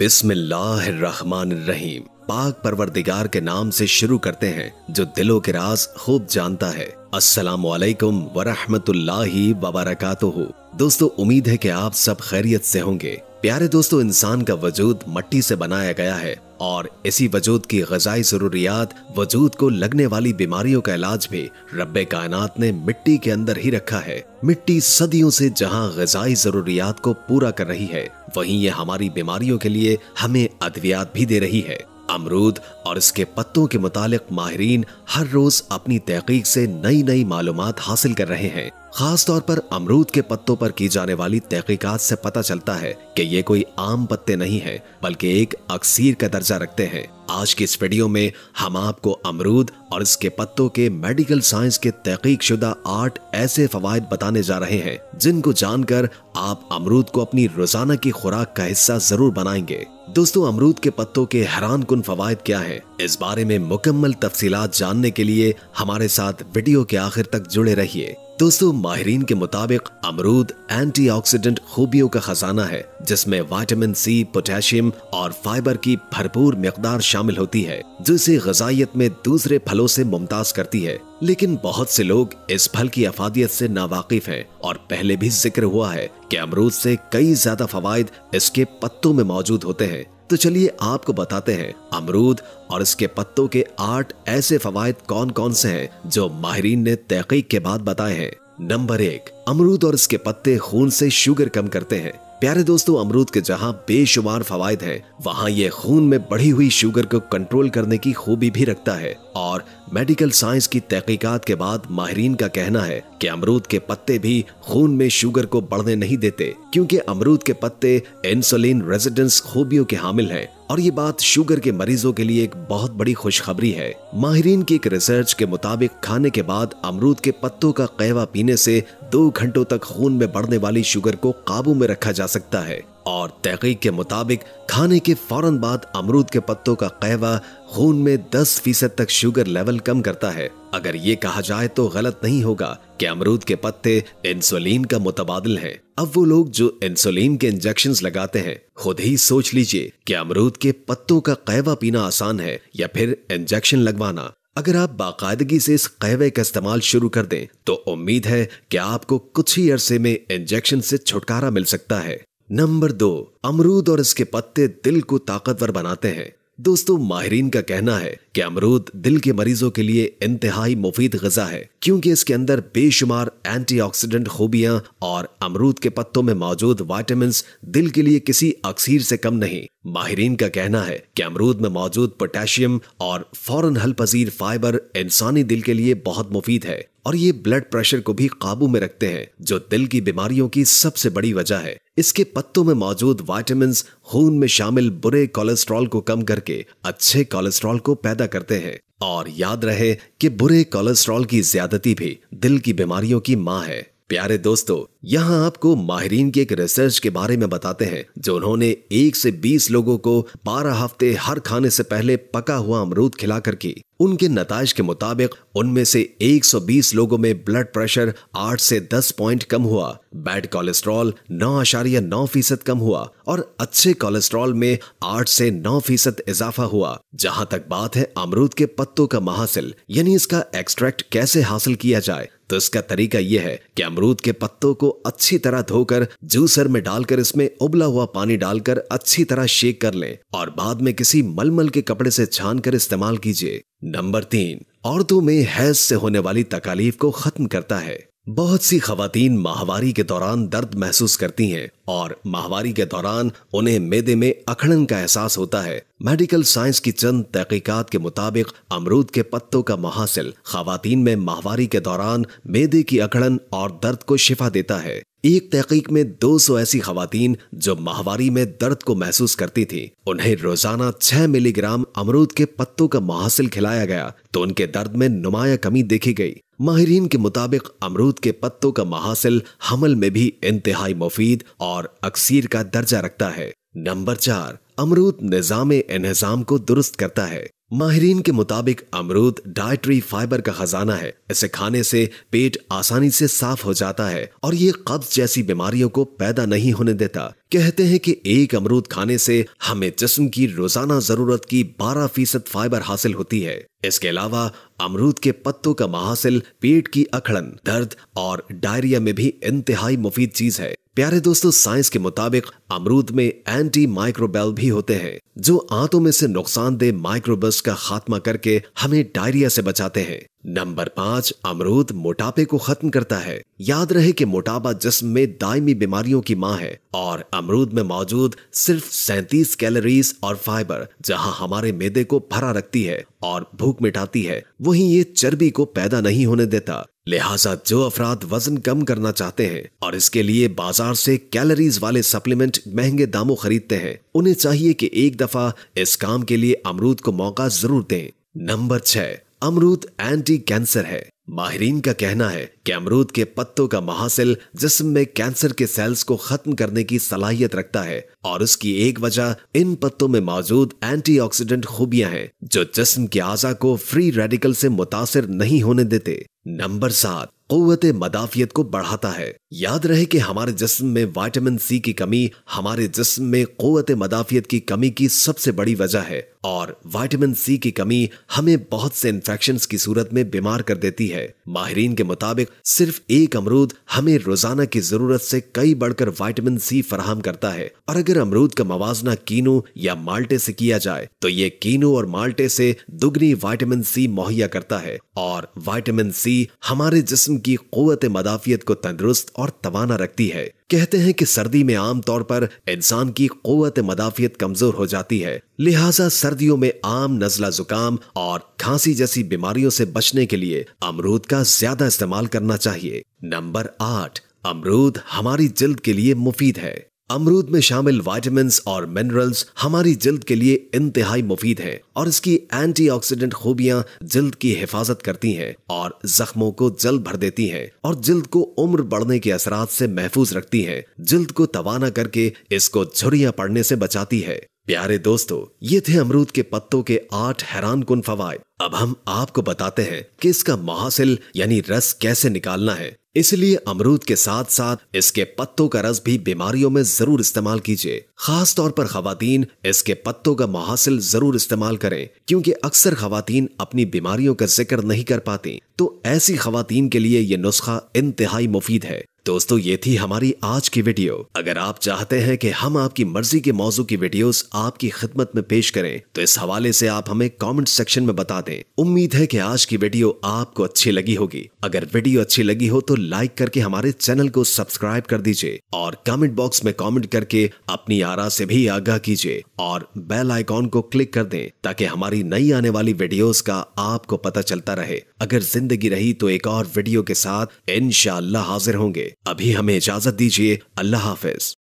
बिस्मिल्लाहिर्रहमानिर्रहीम पाक परवरदिगार के नाम से शुरू करते हैं जो दिलों के राज खूब जानता है अस्सलाम वालेकुम वरहमतुल्लाहि वबरकातुहू दोस्तों उम्मीद है कि आप सब खैरियत से होंगे प्यारे दोस्तों इंसान का वजूद मट्टी से बनाया गया है और इसी वजूद की गजाई ज़रूरियात वजूद को लगने वाली बीमारियों का इलाज भी रब्बे कायनात ने मिट्टी के अंदर ही रखा है मिट्टी सदियों से जहां गजाई ज़रूरियात को पूरा कर रही है वहीं ये हमारी बीमारियों के लिए हमें अद्वियात भी दे रही है अमरूद और इसके पत्तों के मुतालिक माहरीन हर रोज अपनी तहकीक से नई नई मालूम हासिल कर रहे हैं खास तौर पर अमरूद के पत्तों पर की जाने वाली तहकीकात से पता चलता है कि ये कोई आम पत्ते नहीं है बल्कि एक अक्सीर का दर्जा रखते हैं आज की इस वीडियो में हम आपको अमरूद और इसके पत्तों के मेडिकल साइंस के तहकीक शुदा आठ ऐसे फवायद बताने जा रहे हैं जिनको जानकर आप अमरूद को अपनी रोजाना की खुराक का हिस्सा जरूर बनाएंगे दोस्तों अमरूद के पत्तों के हैरान कन फवायद क्या है इस बारे में मुकम्मल तफसीलात जानने के लिए हमारे साथ वीडियो के आखिर तक जुड़े रहिए दोस्तों माहरीन के मुताबिक अमरूद एंटीऑक्सीडेंट खूबियों का खजाना है जिसमें विटामिन सी पोटेशियम और फाइबर की भरपूर मकदार शामिल होती है जो इसे गजाइत में दूसरे फलों से मुमताज करती है लेकिन बहुत से लोग इस फल की अफादियत से नावाकिफ हैं और पहले भी जिक्र हुआ है कि अमरूद से कई ज्यादा फवायद इसके पत्तों में मौजूद होते हैं तो चलिए आपको बताते हैं अमरूद और इसके पत्तों के आठ ऐसे फवायद कौन कौन से हैं जो माहरीन ने तहकीक के बाद बताए हैं नंबर एक अमरूद और इसके पत्ते खून से शुगर कम करते हैं प्यारे दोस्तों अमरूद के जहाँ बेशुमार फवायद हैं वहाँ ये खून में बढ़ी हुई शुगर को कंट्रोल करने की खूबी भी रखता है और मेडिकल साइंस की तहकीकात के बाद माहरीन का कहना है कि अमरूद के पत्ते भी खून में शुगर को बढ़ने नहीं देते क्योंकि अमरूद के पत्ते इंसुलिन रेजिडेंस खूबियों के हामिल हैं और ये बात शुगर के मरीजों के लिए एक बहुत बड़ी खुशखबरी है माहरीन की एक रिसर्च के मुताबिक खाने के बाद अमरूद के पत्तों का कहवा पीने से दो घंटों तक खून में बढ़ने वाली शुगर को काबू में रखा जा सकता है और तहकीक के मुताबिक खाने के फौरन बाद अमरूद के पत्तों का कहवा खून में 10 फीसद तक शुगर लेवल कम करता है अगर ये कहा जाए तो गलत नहीं होगा कि अमरूद के पत्ते इंसुलिन का मुतबादल है अब वो लोग जो इंसुलिन के इंजेक्शन लगाते हैं खुद ही सोच लीजिए कि अमरूद के पत्तों का कहवा पीना आसान है या फिर इंजेक्शन लगवाना अगर आप बाकायदगी से इस कहवे का इस्तेमाल शुरू कर दें तो उम्मीद है कि आपको कुछ ही अरसे में इंजेक्शन से छुटकारा मिल सकता है नंबर दो अमरूद और इसके पत्ते दिल को ताकतवर बनाते हैं दोस्तों माहरीन का कहना है कि अमरूद दिल के मरीजों के लिए इंतहाई मुफीद गजा है क्योंकि इसके अंदर बेशुमार एंटीऑक्सीडेंट खूबियां और अमरूद के पत्तों में मौजूद वाइटामिन दिल के लिए किसी अक्सीर से कम नहीं माहरीन का कहना है कि अमरूद में मौजूद पोटेशियम और फौरन हल पजीर फाइबर इंसानी दिल के लिए बहुत मुफीद है और ये ब्लड प्रेशर को भी काबू में रखते हैं जो दिल की बीमारियों की सबसे बड़ी वजह है इसके पत्तों में मौजूद वाइटामिन खून में शामिल बुरे कोलेस्ट्रॉल को कम करके अच्छे कोलेस्ट्रॉल को पैदा करते हैं और याद रहे कि बुरे कोलेस्ट्रॉल की ज्यादती भी दिल की बीमारियों की माँ है प्यारे दोस्तों यहाँ आपको माहरीन के एक रिसर्च के बारे में बताते हैं जो उन्होंने एक से बीस लोगों को बारह हफ्ते हर खाने से पहले पका हुआ अमरूद खिलाकर की उनके नतज के मुताबिक उनमें से 120 लोगों में ब्लड प्रेशर 8 से 10 पॉइंट कम हुआ बैड कोलेस्ट्रॉल नौ आशारिया नौ फीसद कम हुआ और अच्छे कोलेस्ट्रॉल में 8 से 9 फीसद इजाफा हुआ जहां तक बात है अमरूद के पत्तों का महासिल यानी इसका एक्सट्रैक्ट कैसे हासिल किया जाए तो इसका तरीका यह है कि अमरूद के पत्तों को अच्छी तरह धोकर जूसर में डालकर इसमें उबला हुआ पानी डालकर अच्छी तरह शेक कर लें और बाद में किसी मलमल के कपड़े से छान कर इस्तेमाल कीजिए नंबर तीन औरतों में हैज से होने वाली तकालीफ को खत्म करता है बहुत सी खातन माहवारी के दौरान दर्द महसूस करती हैं और माहवारी के दौरान उन्हें मेदे में अखड़न का एहसास होता है मेडिकल साइंस की चंद तहकीकत के मुताबिक अमरूद के पत्तों का महासिल खातन में माहवारी के दौरान मेदे की अखड़न और दर्द को शिफा देता है एक तहकीक में 200 ऐसी खातन जो माहवारी में दर्द को महसूस करती थी उन्हें रोजाना 6 मिलीग्राम अमरूद के पत्तों का महासिल खिलाया गया तो उनके दर्द में नुमाया कमी देखी गई माहरीन के मुताबिक अमरूद के पत्तों का महासिल हमल में भी इंतहाई मुफीद और अक्सर का दर्जा रखता है नंबर चार अमरूद निज़ाम इन्हजाम को दुरुस्त करता है माहरीन के मुताबिक अमरूद डायट्री फाइबर का खजाना है इसे खाने से पेट आसानी से साफ हो जाता है और ये कब्ज जैसी बीमारियों को पैदा नहीं होने देता कहते हैं कि एक अमरूद खाने से हमें जिस्म की रोजाना जरूरत की 12 फीसद फाइबर हासिल होती है इसके अलावा अमरूद के पत्तों का महासिल पेट की अखड़न दर्द और डायरिया में भी इंतहाई मुफीद चीज है प्यारे दोस्तों साइंस के मुताबिक अमरूद में एंटी माइक्रोबेल भी होते हैं जो आंतों में से नुकसानदेह माइक्रोबस का खात्मा करके हमें डायरिया से बचाते हैं नंबर पांच अमरूद मोटापे को खत्म करता है याद रहे कि मोटापा जिस्म में दायमी बीमारियों की मां है और अमरूद में मौजूद सिर्फ सैंतीस कैलोरीज और फाइबर जहां हमारे मेदे को भरा रखती है और भूख मिटाती है वहीं ये चर्बी को पैदा नहीं होने देता लिहाजा जो अफराद वजन कम करना चाहते हैं और इसके लिए बाजार से कैलोरीज वाले सप्लीमेंट महंगे दामों खरीदते हैं उन्हें चाहिए कि एक दफा इस काम के लिए अमरूद को मौका जरूर दें नंबर छह अमरूद एंटी कैंसर है माहरीन का कहना है कि अमरूद के पत्तों का महासिल जिस्म में कैंसर के सेल्स को खत्म करने की सलाहियत रखता है और उसकी एक वजह इन पत्तों में मौजूद एंटीऑक्सीडेंट खूबियां हैं जो जिस्म के आजा को फ्री रेडिकल से मुतासर नहीं होने देते नंबर सात कुत मदाफियत को बढ़ाता है याद रहे कि हमारे जिस्म में वाइटामिन सी की कमी हमारे जिस्म में कुत मदाफियत की कमी की सबसे बड़ी वजह है और वाइटामिन सी की कमी हमें बहुत से इन्फेक्शन की सूरत में बीमार कर देती है माहरीन के मुताबिक सिर्फ एक अमरूद हमें रोजाना की जरूरत से कई बढ़कर वाइटामिन सी फराहम करता है और अगर अमरूद का मवाजना कीनू या माल्टे से किया जाए तो ये कीनू और माल्टे से दुगनी वाइटामिन सी मुहैया करता है और वाइटामिन सी हमारे जिस्म की क़वत मदाफियत को तंदुरुस्त और और तवाना रखती है कहते हैं कि सर्दी में आमतौर पर इंसान की कुत मदाफियत कमज़ोर हो जाती है लिहाजा सर्दियों में आम नज़ला ज़ुकाम और खांसी जैसी बीमारियों से बचने के लिए अमरूद का ज़्यादा इस्तेमाल करना चाहिए नंबर आठ अमरूद हमारी जल्द के लिए मुफीद है अमरूद में शामिल वाइटमिन और मिनरल्स हमारी जल्द के लिए इंतहाई मुफीद हैं और इसकी एंटीऑक्सीडेंट खूबियां जल्द की हिफाजत करती हैं और जख्मों को जल्द भर देती हैं और जल्द को उम्र बढ़ने के असरात से महफूज रखती हैं जल्द को तवाना करके इसको झुरिया पड़ने से बचाती है प्यारे दोस्तों ये थे अमरूद के पत्तों के आठ हैरान कन फवाद अब हम आपको बताते हैं कि इसका महासिल यानी रस कैसे निकालना है इसलिए अमरूद के साथ साथ इसके पत्तों का रस भी बीमारियों में जरूर इस्तेमाल कीजिए खास तौर पर खातन इसके पत्तों का मुहासिल जरूर इस्तेमाल करें क्योंकि अक्सर खातन अपनी बीमारियों का जिक्र नहीं कर पाती तो ऐसी खातन के लिए यह नुस्खा इंतहाई मुफीद है दोस्तों ये थी हमारी आज की वीडियो अगर आप चाहते हैं कि हम आपकी मर्जी के मौजू की वीडियोस आपकी खिदमत में पेश करें तो इस हवाले से आप हमें कमेंट सेक्शन में बता दें उम्मीद है कि आज की वीडियो आपको अच्छी लगी होगी अगर वीडियो अच्छी लगी हो तो लाइक करके हमारे चैनल को सब्सक्राइब कर दीजिए और कमेंट बॉक्स में कॉमेंट करके अपनी आरा से भी आगाह कीजिए और बेल आइकॉन को क्लिक कर दें ताकि हमारी नई आने वाली वीडियोज का आपको पता चलता रहे अगर जिंदगी रही तो एक और वीडियो के साथ इनशाला हाजिर होंगे अभी हमें इजाजत दीजिए अल्लाह हाफिज